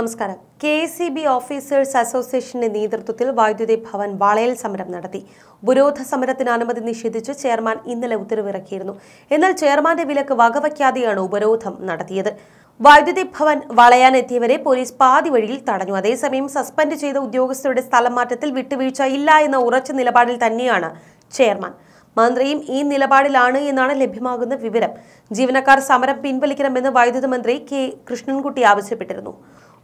നമസ്കാരം K C B officers അസോസിയേഷന്റെ നേതൃത്വത്തിൽ വൈദ്യുതി ഭവൻ വളയൽ സമരം നടത്തി ഉപരോധ സമരത്തിന് അനുമതി നിഷേധിച്ച് ചെയർമാൻ ഇന്നലെ ഉത്തരവിറക്കിയിരുന്നു എന്നാൽ ചെയർമാന്റെ വിലക്ക് വകവയ്ക്കാതെയാണ് ഉപരോധം നടത്തിയത് വൈദ്യുതി ഭവൻ വളയാനെത്തിയവരെ പോലീസ് പാതി വഴിയിൽ തടഞ്ഞു അതേസമയം സസ്പെൻഡ് ചെയ്ത ഉദ്യോഗസ്ഥരുടെ സ്ഥലം മാറ്റത്തിൽ വിട്ടുവീഴ്ച ഇല്ല എന്ന ഉറച്ച നിലപാടിൽ തന്നെയാണ് ചെയർമാൻ മന്ത്രിയും ഈ നിലപാടിലാണ് എന്നാണ് ലഭ്യമാകുന്ന വിവരം ജീവനക്കാർ സമരം പിൻവലിക്കണമെന്ന് വൈദ്യുത മന്ത്രി കെ കൃഷ്ണൻകുട്ടി ആവശ്യപ്പെട്ടിരുന്നു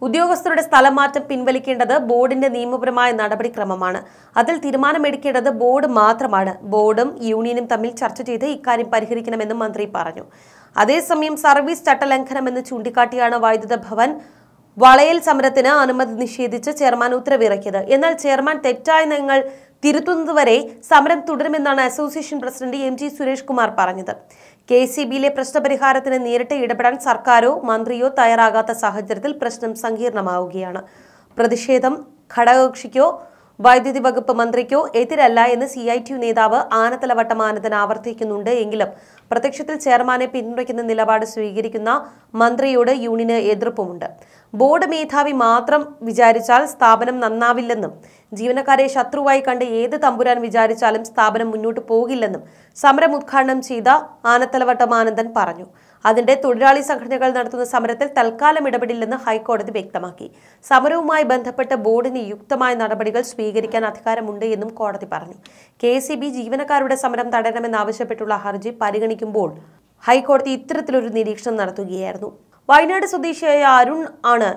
ഉദ്യോഗസ്ഥരുടെ സ്ഥലമാറ്റം പിൻവലിക്കേണ്ടത് ബോർഡിന്റെ നിയമപരമായ നടപടിക്രമമാണ് അതിൽ തീരുമാനമെടുക്കേണ്ടത് ബോർഡ് മാത്രമാണ് ബോർഡും യൂണിയനും തമ്മിൽ ചർച്ച ചെയ്ത് ഇക്കാര്യം പരിഹരിക്കണമെന്നും മന്ത്രി പറഞ്ഞു അതേസമയം സർവീസ് ചട്ടലംഘനമെന്ന് ചൂണ്ടിക്കാട്ടിയാണ് വൈദ്യുത ഭവൻ വളയൽ സമരത്തിന് അനുമതി നിഷേധിച്ച് ചെയർമാൻ ഉത്തരവിറക്കിയത് എന്നാൽ ചെയർമാൻ തെറ്റായ നയങ്ങൾ തിരുത്തുന്നതുവരെ സമരം തുടരുമെന്നാണ് association president M G Suresh Kumar പറഞ്ഞത് കെ സി ബിയിലെ പ്രശ്നപരിഹാരത്തിന് നേരിട്ട് ഇടപെടാൻ സർക്കാരോ മന്ത്രിയോ തയ്യാറാകാത്ത സാഹചര്യത്തിൽ പ്രശ്നം സങ്കീർണമാവുകയാണ് പ്രതിഷേധം ഘടകകക്ഷിക്കോ വൈദ്യുതി വകുപ്പ് മന്ത്രിക്കോ എതിരല്ല എന്ന് സി ഐ ടി നേതാവ് ആനത്തലവട്ടം ആനന്ദൻ ആവർത്തിക്കുന്നുണ്ട് എങ്കിലും പ്രത്യക്ഷത്തിൽ ചെയർമാനെ പിന്തുണയ്ക്കുന്ന നിലപാട് സ്വീകരിക്കുന്ന മന്ത്രിയോട് യൂണിന് എതിർപ്പുമുണ്ട് ബോർഡ് മേധാവി മാത്രം വിചാരിച്ചാൽ സ്ഥാപനം നന്നാവില്ലെന്നും ജീവനക്കാരെ ശത്രുവായി കണ്ട് ഏത് തമ്പുരാൻ വിചാരിച്ചാലും സ്ഥാപനം മുന്നോട്ട് പോകില്ലെന്നും സമരം ഉദ്ഘാടനം ചെയ്ത ആനത്തലവട്ടം ആനന്ദൻ പറഞ്ഞു അതിന്റെ തൊഴിലാളി സംഘടനകൾ നടത്തുന്ന സമരത്തിൽ തൽക്കാലം ഇടപെടില്ലെന്ന് ഹൈക്കോടതി വ്യക്തമാക്കി സമരവുമായി ബന്ധപ്പെട്ട് ബോർഡിന് യുക്തമായ നടപടികൾ സ്വീകരിക്കാൻ അധികാരമുണ്ട് എന്നും കോടതി പറഞ്ഞു കെ ജീവനക്കാരുടെ സമരം തടയണമെന്നാവശ്യപ്പെട്ടുള്ള ഹർജി പരിഗണിക്കുമ്പോൾ ഹൈക്കോടതി ഇത്തരത്തിലൊരു നിരീക്ഷണം നടത്തുകയായിരുന്നു വയനാട് സ്വദേശിയായ അരുൺ ആണ്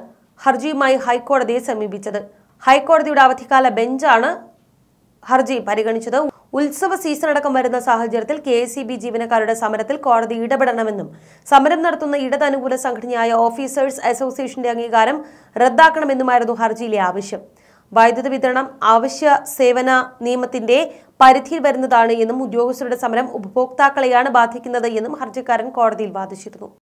ഹർജിയുമായി ഹൈക്കോടതിയെ സമീപിച്ചത് ഹൈക്കോടതിയുടെ അവധിക്കാല ബെഞ്ചാണ് ഹർജി പരിഗണിച്ചത് ഉത്സവ സീസൺ അടക്കം വരുന്ന സാഹചര്യത്തിൽ കെ എസ് ബി ജീവനക്കാരുടെ സമരത്തിൽ കോടതി ഇടപെടണമെന്നും സമരം നടത്തുന്ന ഇടതനുകൂല സംഘടനയായ ഓഫീസേഴ്സ് അസോസിയേഷന്റെ അംഗീകാരം റദ്ദാക്കണമെന്നുമായിരുന്നു ഹർജിയിലെ ആവശ്യം വൈദ്യുത വിതരണം ആവശ്യ സേവന നിയമത്തിന്റെ പരിധിയിൽ വരുന്നതാണ് എന്നും ഉദ്യോഗസ്ഥരുടെ സമരം ഉപഭോക്താക്കളെയാണ് ബാധിക്കുന്നത് എന്നും ഹർജിക്കാരൻ കോടതിയിൽ വാദിച്ചിരുന്നു